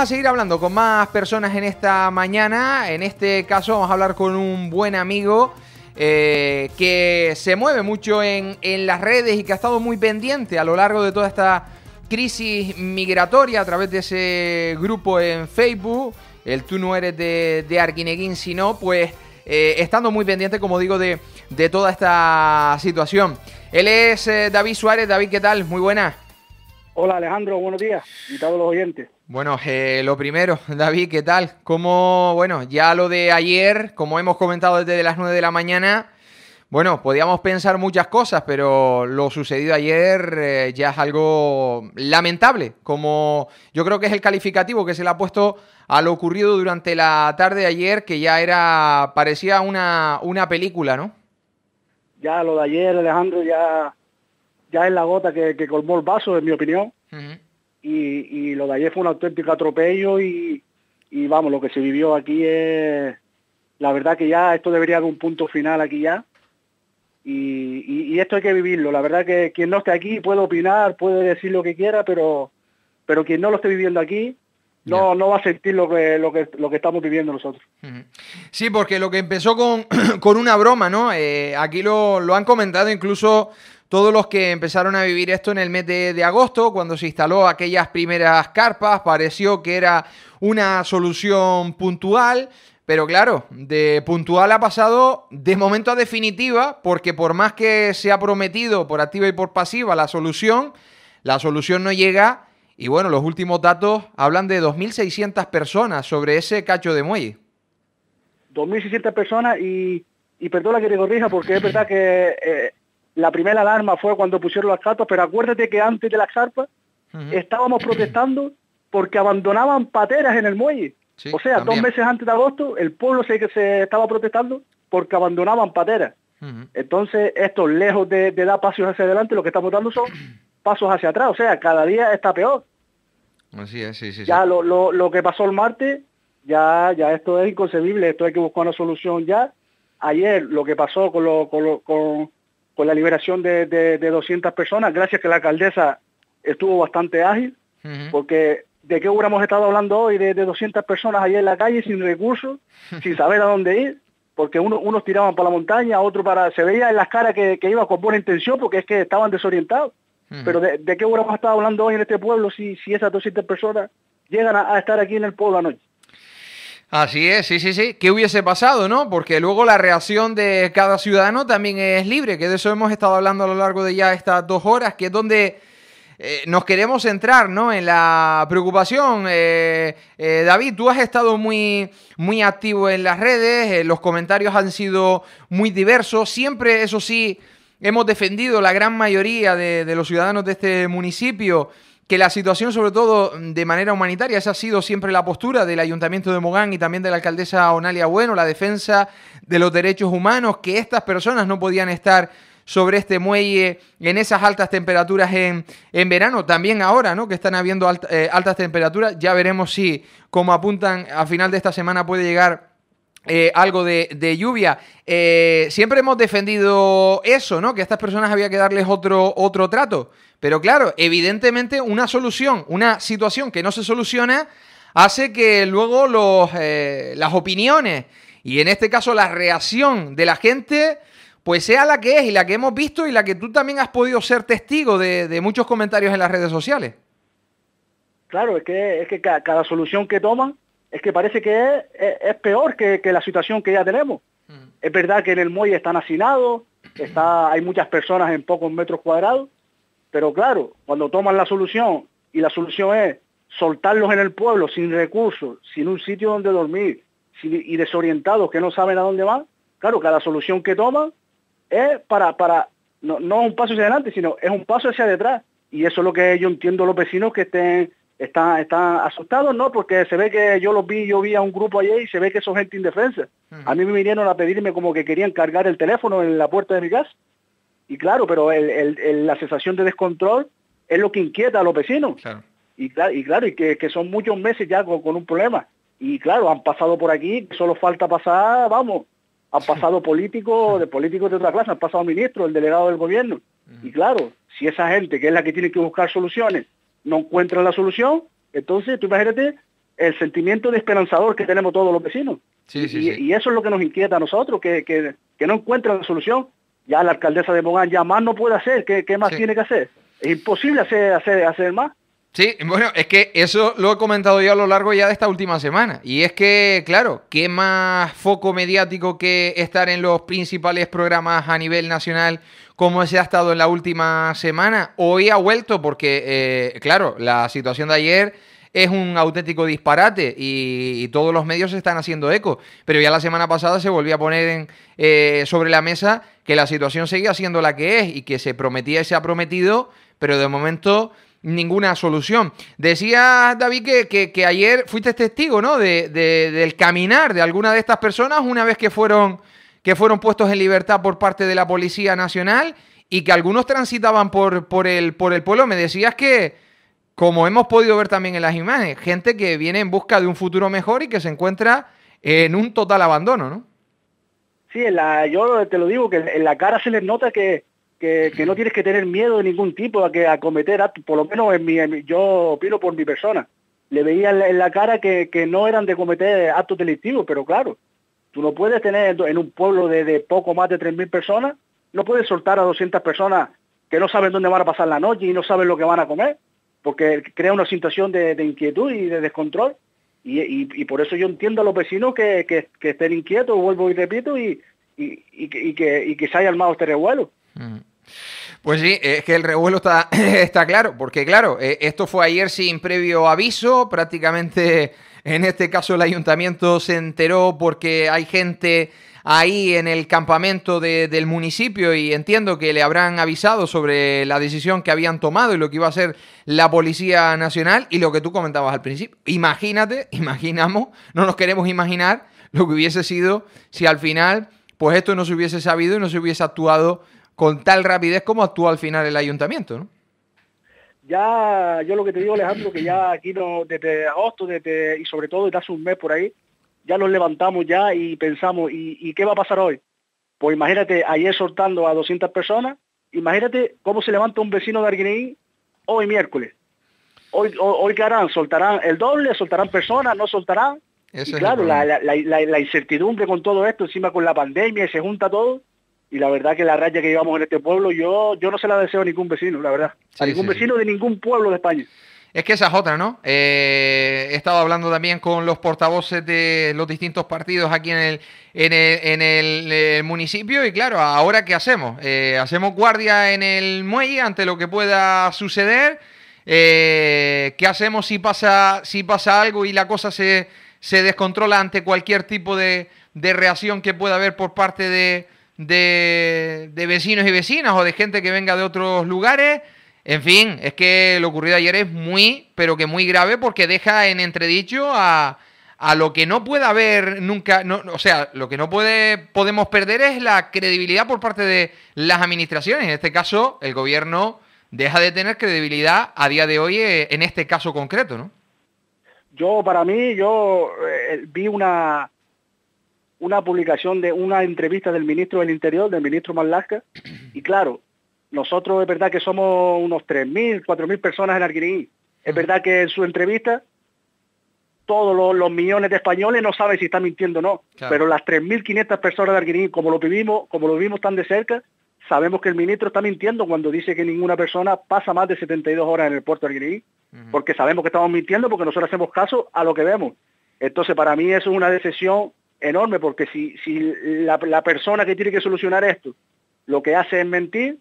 a seguir hablando con más personas en esta mañana. En este caso vamos a hablar con un buen amigo eh, que se mueve mucho en, las redes y que ha estado muy pendiente a lo largo de toda esta crisis migratoria a través de ese grupo en Facebook, el tú no eres de, de sino pues eh, estando muy pendiente, como digo, de, toda esta situación. Él es eh, David Suárez. David, ¿qué tal? Muy buena. Hola Alejandro, buenos días. Y todos los oyentes. Bueno, eh, lo primero, David, ¿qué tal? Como, bueno, ya lo de ayer, como hemos comentado desde las nueve de la mañana, bueno, podíamos pensar muchas cosas, pero lo sucedido ayer eh, ya es algo lamentable, como yo creo que es el calificativo que se le ha puesto a lo ocurrido durante la tarde de ayer, que ya era, parecía una, una película, ¿no? Ya lo de ayer, Alejandro, ya, ya es la gota que, colmó el vaso, en mi opinión y, lo de ayer fue un auténtico atropello y, vamos, lo que se vivió aquí es, la verdad que ya esto debería haber un punto final aquí ya y, esto hay que vivirlo. La verdad que quien no esté aquí puede opinar, puede decir lo que quiera, pero, pero quien no lo esté viviendo aquí, no, no va a sentir lo que, lo, que, lo que estamos viviendo nosotros. Sí, porque lo que empezó con, una broma, ¿no? Eh, aquí lo, lo, han comentado incluso todos los que empezaron a vivir esto en el mes de, agosto, cuando se instaló aquellas primeras carpas, pareció que era una solución puntual, pero claro, de puntual ha pasado de momento a definitiva, porque por más que se ha prometido por activa y por pasiva la solución, la solución no llega. Y bueno, los últimos datos hablan de 2.600 personas sobre ese cacho de muelle. 2.600 personas y, perdona que te corrija, porque es verdad que eh, la primera alarma fue cuando pusieron las carpas, pero acuérdate que antes de las carpas estábamos protestando porque abandonaban pateras en el muelle. o sea, dos meses antes de agosto el pueblo se, se estaba protestando porque abandonaban pateras. Entonces, esto, lejos de, dar pasos hacia adelante, lo que estamos dando son pasos hacia atrás. O sea, cada día está peor. Así es, ya lo, que pasó el martes, ya, ya esto es inconcebible, esto hay que buscar una solución ya. Ayer lo que pasó con, lo, con con la liberación de, 200 personas, gracias que la alcaldesa estuvo bastante ágil, porque de qué hubiéramos estado hablando hoy de, 200 personas ahí en la calle sin recursos, sin saber a dónde ir, porque uno, unos tiraban para la montaña, otro para... Se veía en las caras que, que iba con buena intención porque es que estaban desorientados. Pero de, qué hubiéramos estado hablando hoy en este pueblo si, si esas 200 personas llegan a estar aquí en el pueblo anoche? Así es, sí, sí, sí. ¿Qué hubiese pasado, no? Porque luego la reacción de cada ciudadano también es libre, que de eso hemos estado hablando a lo largo de ya estas dos horas, que es donde eh, nos queremos centrar, ¿no? En la preocupación. Eh, eh, David, tú has estado muy, muy activo en las redes, los comentarios han sido muy diversos, siempre, eso sí, hemos defendido la gran mayoría de los ciudadanos de este municipio que la situación, sobre todo de manera humanitaria, esa ha sido siempre la postura del Ayuntamiento de Mogán y también de la alcaldesa Onalia Bueno, la defensa de los derechos humanos, que estas personas no podían estar sobre este muelle en esas altas temperaturas en, verano, también ahora, ¿no? Que están habiendo eh, altas temperaturas, ya veremos si, como apuntan, a final de esta semana puede llegar eh, algo de, lluvia. Eh, siempre hemos defendido eso, ¿no? Que a estas personas había que darles otro, otro trato. Pero claro, evidentemente una solución, una situación que no se soluciona, hace que luego los, eh, las opiniones y en este caso la reacción de la gente, pues sea la que es y la que hemos visto y la que tú también has podido ser testigo de, muchos comentarios en las redes sociales. Claro, es que, es que cada, solución que toman es que parece que es, peor que, la situación que ya tenemos. Mm. Es verdad que en el muelle están hacinados, está, hay muchas personas en pocos metros cuadrados, pero claro, cuando toman la solución, y la solución es soltarlos en el pueblo sin recursos, sin un sitio donde dormir y desorientados que no saben a dónde van, claro, cada solución que toman es para, para no, es un paso hacia adelante, sino es un paso hacia detrás. Y eso es lo que yo entiendo los vecinos que estén están, están asustados, ¿no? Porque se ve que yo los vi, yo vi a un grupo ayer y se ve que son gente indefensa. A mí me vinieron a pedirme como que querían cargar el teléfono en la puerta de mi casa. Y claro, pero la sensación de descontrol es lo que inquieta a los vecinos. Y, claro, y que, son muchos meses ya con, un problema. Y claro, han pasado por aquí, solo falta pasar, vamos, han pasado políticos, de políticos de otra clase, han pasado ministros, el delegado del gobierno. Y claro, si esa gente, que es la que tiene que buscar soluciones, no encuentra la solución, entonces tú imagínate el sentimiento de esperanzador que tenemos todos los vecinos. y, eso es lo que nos inquieta a nosotros, que, que no encuentran la solución ya la alcaldesa de Mogán ya más no puede hacer, ¿qué, más tiene que hacer? Es imposible hacer, hacer, hacer más. Sí, bueno, es que eso lo he comentado yo a lo largo ya de esta última semana. Y es que, claro, ¿qué más foco mediático que estar en los principales programas a nivel nacional como se ha estado en la última semana? Hoy ha vuelto porque, eh, claro, la situación de ayer es un auténtico disparate y, todos los medios están haciendo eco. Pero ya la semana pasada se volvió a poner en, eh, sobre la mesa que la situación seguía siendo la que es y que se prometía y se ha prometido, pero de momento ninguna solución. Decía David que, ayer fuiste testigo ¿no? del caminar de alguna de estas personas una vez que fueron, que fueron puestos en libertad por parte de la Policía Nacional y que algunos transitaban por, por, el, por el pueblo. Me decías que como hemos podido ver también en las imágenes, gente que viene en busca de un futuro mejor y que se encuentra en un total abandono, ¿no? Sí, yo te lo digo, que en la cara se les nota que, no tienes que tener miedo de ningún tipo a, que, a cometer actos, por lo menos en mi, yo opino por mi persona. Le veía en la, cara que, no eran de cometer actos delictivos, pero claro, tú no puedes tener en un pueblo de, de poco más de 3.000 personas, no puedes soltar a 200 personas que no saben dónde van a pasar la noche y no saben lo que van a comer porque crea una situación de, inquietud y de descontrol. Y, por eso yo entiendo a los vecinos que, que, que estén inquietos, vuelvo y repito, y, y que, que, se haya armado este revuelo. Pues sí, es que el revuelo está, está claro, porque claro, eh, esto fue ayer sin previo aviso, prácticamente en este caso el ayuntamiento se enteró porque hay gente ahí en el campamento del municipio y entiendo que le habrán avisado sobre la decisión que habían tomado y lo que iba a hacer la Policía Nacional y lo que tú comentabas al principio. Imagínate, imaginamos, no nos queremos imaginar lo que hubiese sido si al final, pues esto no se hubiese sabido y no se hubiese actuado con tal rapidez como actuó al final el ayuntamiento, ¿no? Ya, yo lo que te digo, Alejandro, que ya aquí no, desde agosto, desde, y sobre todo desde hace un mes por ahí, ya nos levantamos ya y pensamos, ¿y, qué va a pasar hoy? Pues imagínate, ayer soltando a 200 personas, imagínate cómo se levanta un vecino de Arguineí hoy miércoles. Hoy, qué harán, soltarán el doble, soltarán personas, no soltarán. y claro, la, incertidumbre con todo esto, encima con la pandemia, y se junta todo. Y la verdad que la raya que llevamos en este pueblo, yo, yo no se la deseo a ningún vecino, la verdad. a ningún vecino de ningún pueblo de España. Es que esa es otra, ¿no? Eh, he estado hablando también con los portavoces de los distintos partidos aquí en el, en municipio y claro, ahora qué hacemos? Eh, hacemos guardia en el muelle ante lo que pueda suceder. Eh, ¿Qué hacemos si pasa, si pasa algo y la cosa se, se descontrola ante cualquier tipo de, reacción que pueda haber por parte de vecinos y vecinas o de gente que venga de otros lugares? En fin, es que lo ocurrido ayer es muy, pero que muy grave porque deja en entredicho a, lo que no puede haber nunca, o sea, lo que no puede, podemos perder es la credibilidad por parte de las administraciones. En este caso, el gobierno deja de tener credibilidad a día de hoy eh, en este caso concreto, ¿no? Yo, para mí, yo eh, vi una, una publicación de una entrevista del ministro del Interior, del ministro Malasca, y claro, nosotros es verdad que somos unos 3.000, 4.000 personas en Arguineguín. Es mm. verdad que en su entrevista todos los, millones de españoles no saben si están mintiendo o no, pero las 3.500 personas de Arguineguín, como lo vivimos, como lo vimos tan de cerca, sabemos que el ministro está mintiendo cuando dice que ninguna persona pasa más de 72 horas en el puerto de Arguineguín, porque sabemos que estamos mintiendo porque nosotros hacemos caso a lo que vemos. Entonces, para mí eso es una decepción enorme, porque si, si la persona que tiene que solucionar esto lo que hace es mentir,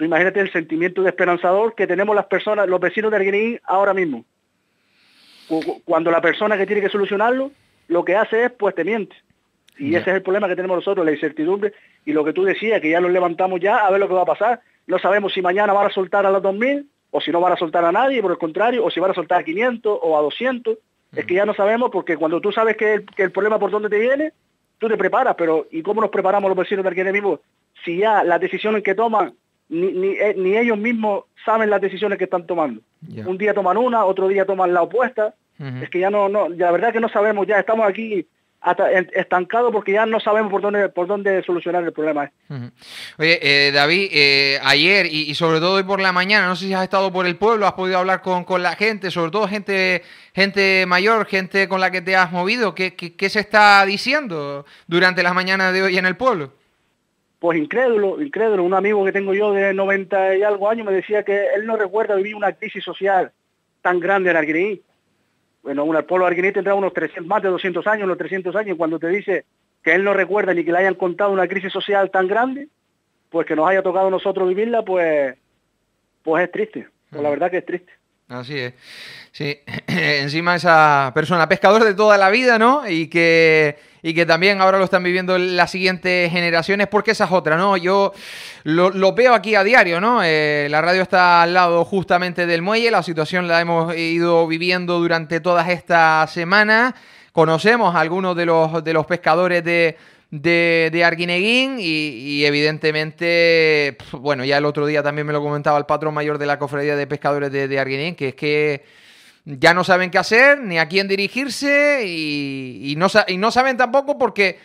Tú imagínate el sentimiento de esperanzador que tenemos las personas, los vecinos de Arguinín ahora mismo. Cuando la persona que tiene que solucionarlo, lo que hace es, pues te miente. Y ese es el problema que tenemos nosotros, la incertidumbre. Y lo que tú decías, que ya lo levantamos ya a ver lo que va a pasar. No sabemos si mañana van a soltar a los 2.000 o si no van a soltar a nadie, por el contrario, o si van a soltar a 500 o a 200. Es que ya no sabemos porque cuando tú sabes que el, problema por dónde te viene, tú te preparas. Pero ¿y cómo nos preparamos los vecinos de aquí mismo? Si ya las decisiones que toman ni, eh, ni, ellos mismos saben las decisiones que están tomando. Un día toman una, otro día toman la opuesta. Es que ya no, no, la verdad que no sabemos, ya estamos aquí estancados porque ya no sabemos por dónde por dónde solucionar el problema. Eh. Oye, eh, David, ayer y, sobre todo hoy por la mañana, no sé si has estado por el pueblo, has podido hablar con, la gente, sobre todo gente gente mayor, gente con la que te has movido. ¿Qué, qué se está diciendo durante las mañanas de hoy en el pueblo? pues incrédulo, incrédulo. Un amigo que tengo yo de 90 y algo años me decía que él no recuerda vivir una crisis social tan grande en Arguiní. Bueno, el pueblo arguiní tendrá unos 300, más de 200 años, unos 300 años, cuando te dice que él no recuerda ni que le hayan contado una crisis social tan grande, pues que nos haya tocado a nosotros vivirla, pues, pues es triste. Pues la mm. verdad que es triste. Así es. Sí, encima esa persona, pescador de toda la vida, ¿no? Y que, que también ahora lo están viviendo las siguientes generaciones, porque esa es otra, ¿no? Yo lo, veo aquí a diario, ¿no? Eh, la radio está al lado justamente del muelle, la situación la hemos ido viviendo durante todas estas semana. Conocemos a algunos de los pescadores de de, de Arguineguín y, evidentemente, bueno, ya el otro día también me lo comentaba el patrón mayor de la cofradía de pescadores de, de Arguineguín, que es que ya no saben qué hacer, ni a quién dirigirse y, no, saben tampoco porque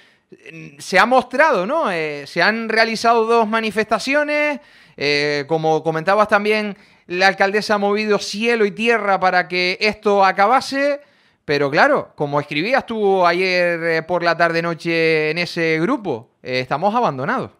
mm, se ha mostrado, ¿no? Eh, se han realizado dos manifestaciones, eh, como comentabas también, la alcaldesa ha movido cielo y tierra para que esto acabase. Pero claro, como escribías tú ayer eh, por la tarde-noche en ese grupo, eh, estamos abandonados.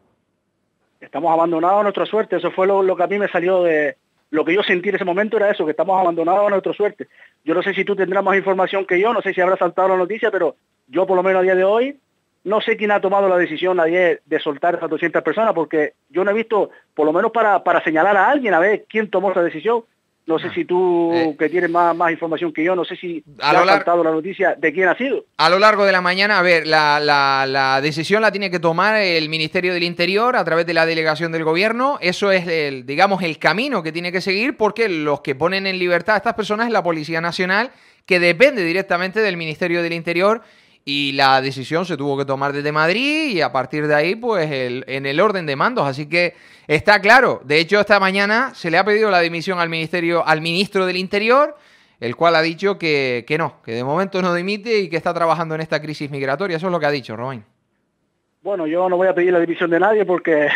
Estamos abandonados a nuestra suerte. Eso fue lo, que a mí me salió de, lo que yo sentí en ese momento era eso, que estamos abandonados a nuestra suerte. Yo no sé si tú tendrás más información que yo, no sé si habrá saltado la noticia, pero yo por lo menos a día de hoy no sé quién ha tomado la decisión ayer de soltar a esas 200 personas, porque yo no he visto, por lo menos para señalar a alguien, a ver quién tomó esa decisión, no sé ah. si tú, eh. que tienes más, información que yo, no sé si a la noticia de quién ha sido. A lo largo de la mañana, a ver, la, la, la, decisión la tiene que tomar el Ministerio del Interior a través de la delegación del Gobierno. Eso es, el, digamos, el camino que tiene que seguir porque los que ponen en libertad a estas personas es la Policía Nacional, que depende directamente del Ministerio del Interior y la decisión se tuvo que tomar desde Madrid y a partir de ahí, pues en el orden de mandos. Así que está claro. De hecho, esta mañana se le ha pedido la dimisión al ministerio, al ministro del Interior, el cual ha dicho que, no, que de momento no dimite y que está trabajando en esta crisis migratoria. Eso es lo que ha dicho, Romain. Bueno, yo no voy a pedir la dimisión de nadie porque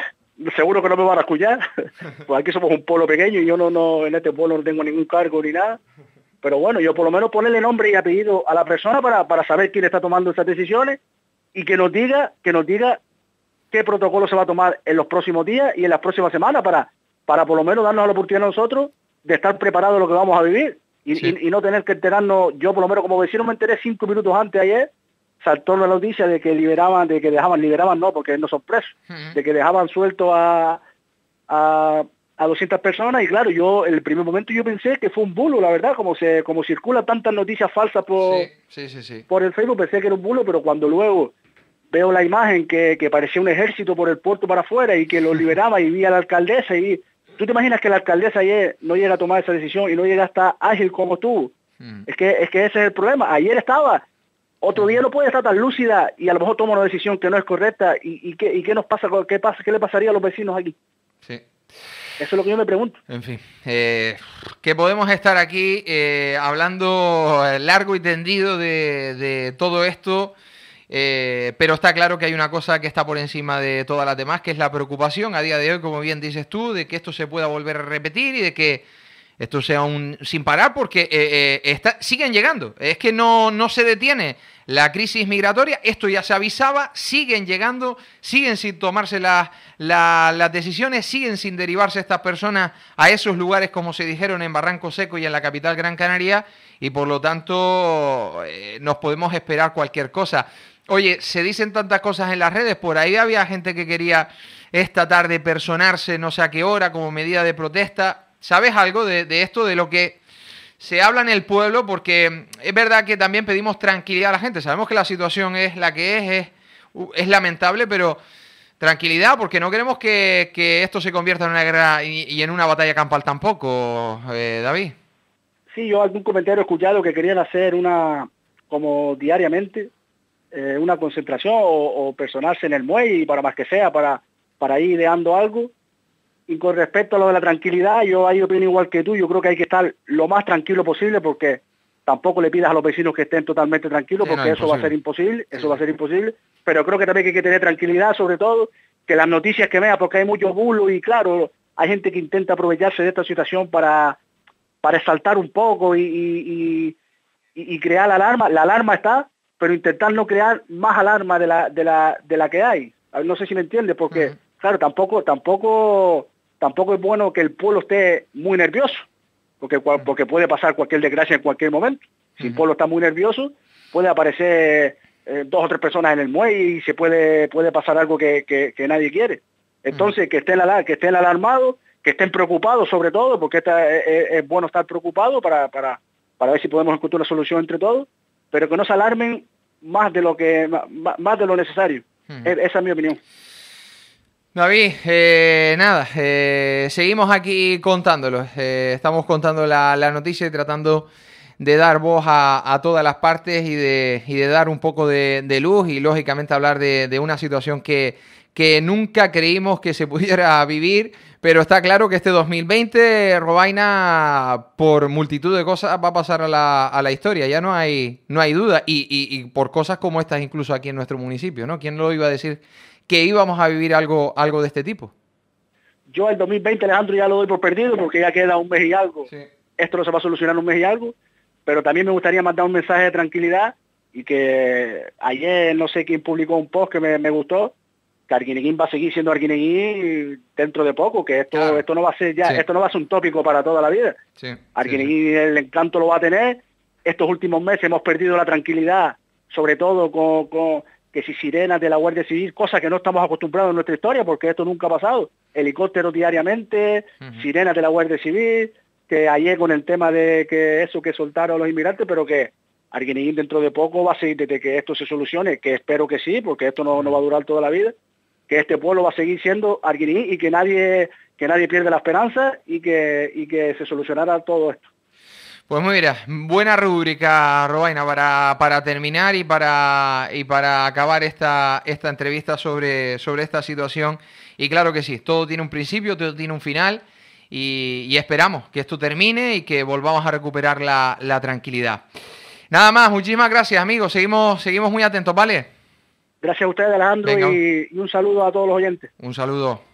seguro que no me van a escuchar. Pues aquí somos un pueblo pequeño y yo no, no en este pueblo no tengo ningún cargo ni nada. Pero bueno, yo por lo menos ponerle nombre y apellido a la persona para, saber quién está tomando esas decisiones y que nos diga, que nos diga qué protocolo se va a tomar en los próximos días y en las próximas semanas para, para por lo menos darnos la oportunidad a nosotros de estar preparados de lo que vamos a vivir y, no tener que enterarnos, yo por lo menos como vecino me enteré cinco minutos antes ayer, saltó la noticia de que liberaban, de que dejaban, liberaban no, porque no son presos, de que dejaban suelto a a 200 personas y claro, yo en el primer momento yo pensé que fue un bulo, la verdad, como se como circula tantas noticias falsas por, por el Facebook, pensé que era un bulo, pero cuando luego veo la imagen que, parecía un ejército por el puerto para afuera y que lo liberaba y vi a la alcaldesa y tú te imaginas que la alcaldesa ayer no llega a tomar esa decisión y no llega hasta ágil como tú. Mm. Es, que, es que ese es el problema. Ayer estaba, otro día mm. no puede estar tan lúcida y a lo mejor toma una decisión que no es correcta y, qué, qué nos pasa, qué pasa, qué le pasaría a los vecinos aquí. Sí. Eso es lo que yo me pregunto. En fin, eh, que podemos estar aquí eh, hablando largo y tendido de, todo esto, eh, pero está claro que hay una cosa que está por encima de todas las demás, que es la preocupación a día de hoy, como bien dices tú, de que esto se pueda volver a repetir y de que esto sea un sin parar, porque está, siguen llegando, es que no, no se detiene la crisis migratoria, esto ya se avisaba, siguen llegando, siguen sin tomarse las decisiones, siguen sin derivarse estas personas a esos lugares, como se dijeron, en Barranco Seco y en la capital Gran Canaria, y por lo tanto eh, nos podemos esperar cualquier cosa. Oye, se dicen tantas cosas en las redes, por ahí había gente que quería esta tarde personarse no sé a qué hora como medida de protesta. ¿Sabes algo de esto, de lo que se habla en el pueblo porque es verdad que también pedimos tranquilidad a la gente. Sabemos que la situación es la que es, es, lamentable, pero tranquilidad porque no queremos que, esto se convierta en una guerra y, en una batalla campal tampoco, eh, David. Sí, yo algún comentario he escuchado que querían hacer una, como diariamente, eh, una concentración o, o, personarse en el muelle y para más que sea, para, para ir ideando algo. Y con respecto a lo de la tranquilidad, yo ahí opino igual que tú, yo creo que hay que estar lo más tranquilo posible porque tampoco le pidas a los vecinos que estén totalmente tranquilos porque eso va a ser imposible, eso va a ser imposible, pero creo que también hay que tener tranquilidad, sobre todo que las noticias que vea, porque hay mucho bulo, y claro, hay gente que intenta aprovecharse de esta situación para, para exaltar un poco y, y, crear la alarma, la alarma está, pero intentar no crear más alarma de la, de la, de la que hay. No sé si me entiendes, porque claro, tampoco, tampoco tampoco es bueno que el pueblo esté muy nervioso, mm. porque, puede pasar cualquier desgracia en cualquier momento. Si el pueblo está muy nervioso, puede aparecer eh, dos o tres personas en el muelle y se puede, puede pasar algo que, nadie quiere. Entonces, que estén, que estén alarmados, que estén preocupados sobre todo, porque eh, eh, es, bueno estar preocupado para, para, ver si podemos encontrar una solución entre todos, pero que no se alarmen más de lo, que, más de lo necesario. E, esa es mi opinión. David, eh, nada, eh, seguimos aquí contándolo, eh, estamos contando la, noticia y tratando de dar voz a, todas las partes y de, dar un poco de, luz y lógicamente hablar de, una situación que, que nunca creímos que se pudiera vivir, pero está claro que este 2020 Robaina por multitud de cosas va a pasar a la, historia, ya no hay, no hay duda, y, y, por cosas como estas incluso aquí en nuestro municipio, ¿no? ¿Quién lo iba a decir que íbamos a vivir algo, algo de este tipo. Yo el 2020, Alejandro, ya lo doy por perdido porque ya queda un mes y algo. Esto no se va a solucionar un mes y algo, pero también me gustaría mandar un mensaje de tranquilidad y que ayer no sé quién publicó un post que me, gustó, que Arguineguín va a seguir siendo y dentro de poco, que esto, esto no va a ser ya, esto no va a ser un tópico para toda la vida. Sí, el encanto lo va a tener. Estos últimos meses hemos perdido la tranquilidad, sobre todo con que si sirenas de la Guardia Civil, cosa que no estamos acostumbrados en nuestra historia, porque esto nunca ha pasado, helicópteros diariamente, sirenas de la Guardia Civil, que ayer con el tema de que eso que soltaron a los inmigrantes, pero que alguien dentro de poco va a seguir desde que esto se solucione, que espero que sí, porque esto no, va a durar toda la vida, que este pueblo va a seguir siendo alguien y que nadie, que nadie pierda la esperanza y que, y que se solucionará todo esto. Pues muy mira, buena rúbrica, Robaina, para, para, terminar y para, y para acabar esta, esta entrevista sobre, sobre esta situación. Y claro que sí, todo tiene un principio, todo tiene un final y, esperamos que esto termine y que volvamos a recuperar la, tranquilidad. Nada más, muchísimas gracias, amigos. Seguimos, seguimos muy atentos, ¿vale? Gracias a ustedes, Alejandro, y un saludo a todos los oyentes. Un saludo.